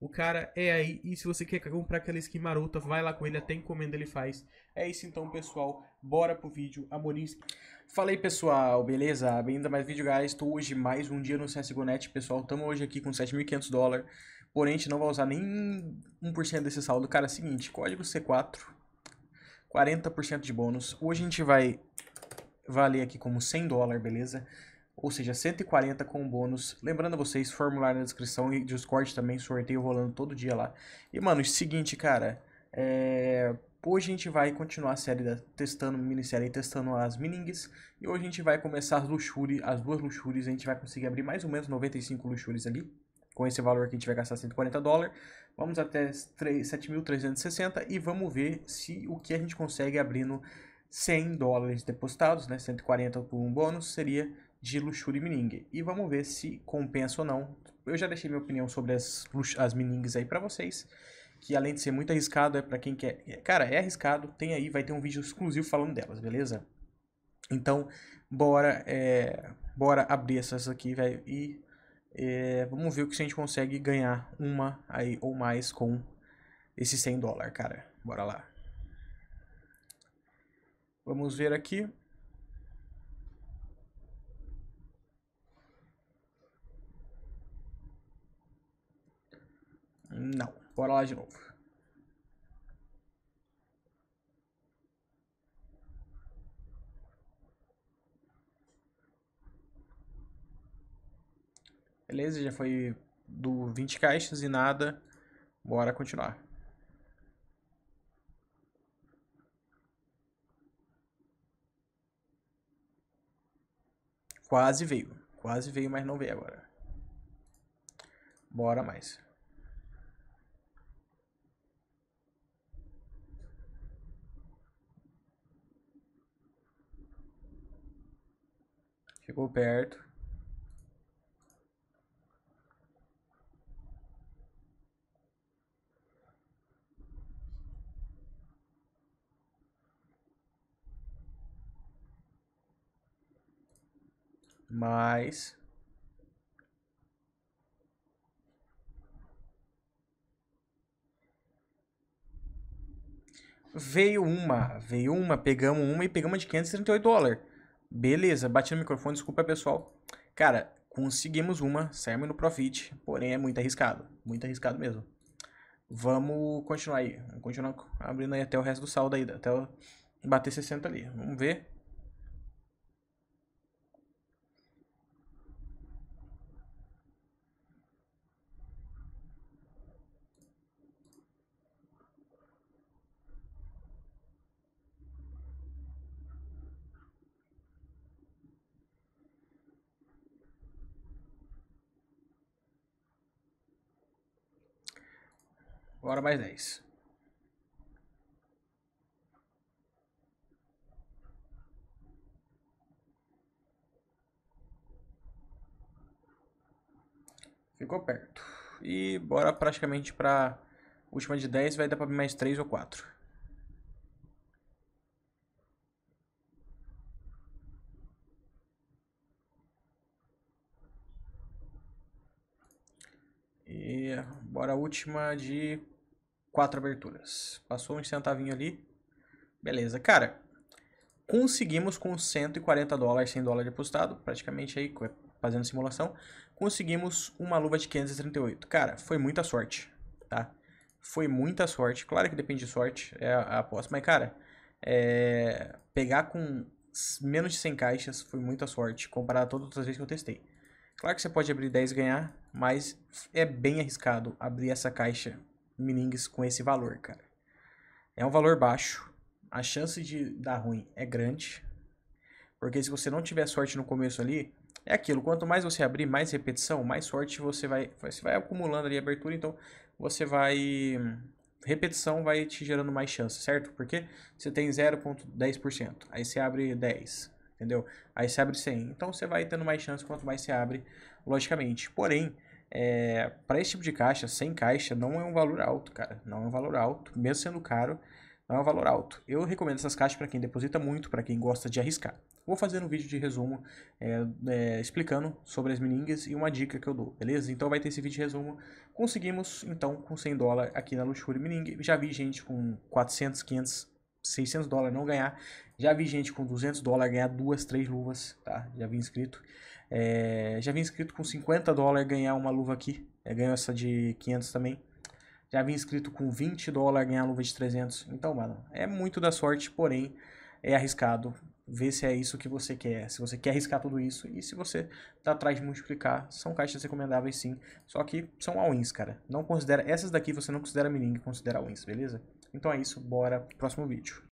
O cara é aí. E se você quer comprar aquela skin marota, vai lá com ele, até encomenda ele faz. É isso então, pessoal. Bora pro vídeo. Amorim. Fala aí, pessoal. Beleza? Bem-vindo a mais vídeo, guys. Estou hoje mais um dia no CSGONet, pessoal. Tamo hoje aqui com 7.500 dólares. Porém, a gente não vai usar nem 1% desse saldo. Cara, é seguinte, código C4, 40% de bônus. Hoje a gente vai valer aqui como 100 dólares, beleza? ou seja, 140 com bônus. Lembrando a vocês, formulário na descrição e Discord também, sorteio rolando todo dia lá. E, mano, seguinte, cara, é... Hoje a gente vai continuar a série da, testando minissérie testando as Minings. E hoje a gente vai começar as luxúrias, as duas luxúrias, A gente vai conseguir abrir mais ou menos 95 luxúrias ali. Com esse valor que a gente vai gastar 140 dólares. Vamos até 7.360 e vamos ver se o que a gente consegue abrindo 100 dólares depositados, né? 140 por um bônus seria de Luxúria e Mining. E vamos ver se compensa ou não. Eu já deixei minha opinião sobre as, as Minings aí para vocês. Que além de ser muito arriscado, é para quem quer... É, cara, é arriscado, tem aí, vai ter um vídeo exclusivo falando delas, beleza? Então, bora, é, bora abrir essas aqui, velho, e é, vamos ver o que a gente consegue ganhar uma aí ou mais com esses 100 dólares, cara. Bora lá. Vamos ver aqui. Não. Bora lá de novo. Beleza, já foi do 20 caixas e nada. Bora continuar. Quase veio. Quase veio, mas não veio agora. Bora mais. chegou perto. Mas veio uma, veio uma, pegamos uma e pegamos de 538 dólares. Beleza, bati no microfone, desculpa pessoal. Cara, conseguimos uma, serve no profit, porém é muito arriscado, muito arriscado mesmo. Vamos continuar aí, vamos continuar abrindo aí até o resto do saldo aí, até bater 60 ali. Vamos ver. Bora mais 10. Ficou perto. E bora praticamente para última de 10, vai dar para mais 3 ou 4. E bora a última de quatro aberturas. Passou um centavinho ali. Beleza, cara. Conseguimos com 140 dólares, 100 dólares apostado, praticamente aí, fazendo simulação, conseguimos uma luva de 538. Cara, foi muita sorte, tá? Foi muita sorte. Claro que depende de sorte, é a é aposta, mas cara, é... pegar com menos de 100 caixas foi muita sorte, comparado a todas as vezes que eu testei. Claro que você pode abrir 10 e ganhar, mas é bem arriscado abrir essa caixa Meningues com esse valor, cara. É um valor baixo. A chance de dar ruim é grande. Porque se você não tiver sorte no começo ali, é aquilo. Quanto mais você abrir, mais repetição, mais sorte você vai, você vai acumulando ali a abertura. Então, você vai... Repetição vai te gerando mais chance, certo? Porque você tem 0,10%. Aí você abre 10 entendeu? Aí você abre 100. Então você vai tendo mais chance quanto mais você abre, logicamente. Porém, é, para esse tipo de caixa, sem caixa, não é um valor alto, cara. Não é um valor alto, mesmo sendo caro, não é um valor alto. Eu recomendo essas caixas para quem deposita muito, para quem gosta de arriscar. Vou fazer um vídeo de resumo é, é, explicando sobre as meningas e uma dica que eu dou, beleza? Então vai ter esse vídeo de resumo. Conseguimos, então, com 100 dólares aqui na Luxury Mening. Já vi gente com 400, 500 600 dólares não ganhar. Já vi gente com 200 dólares ganhar duas, três luvas, tá? Já vi inscrito. É, já vi inscrito com 50 dólares ganhar uma luva aqui. É, ganhou essa de 500 também. Já vi inscrito com 20 dólares ganhar luva de 300. Então, mano, é muito da sorte, porém é arriscado. Ver se é isso que você quer, se você quer arriscar tudo isso e se você tá atrás de multiplicar, são caixas recomendáveis sim, só que são all-ins, cara. Não considera essas daqui você não considera mining, considera all-ins, beleza? Então é isso, bora pro próximo vídeo.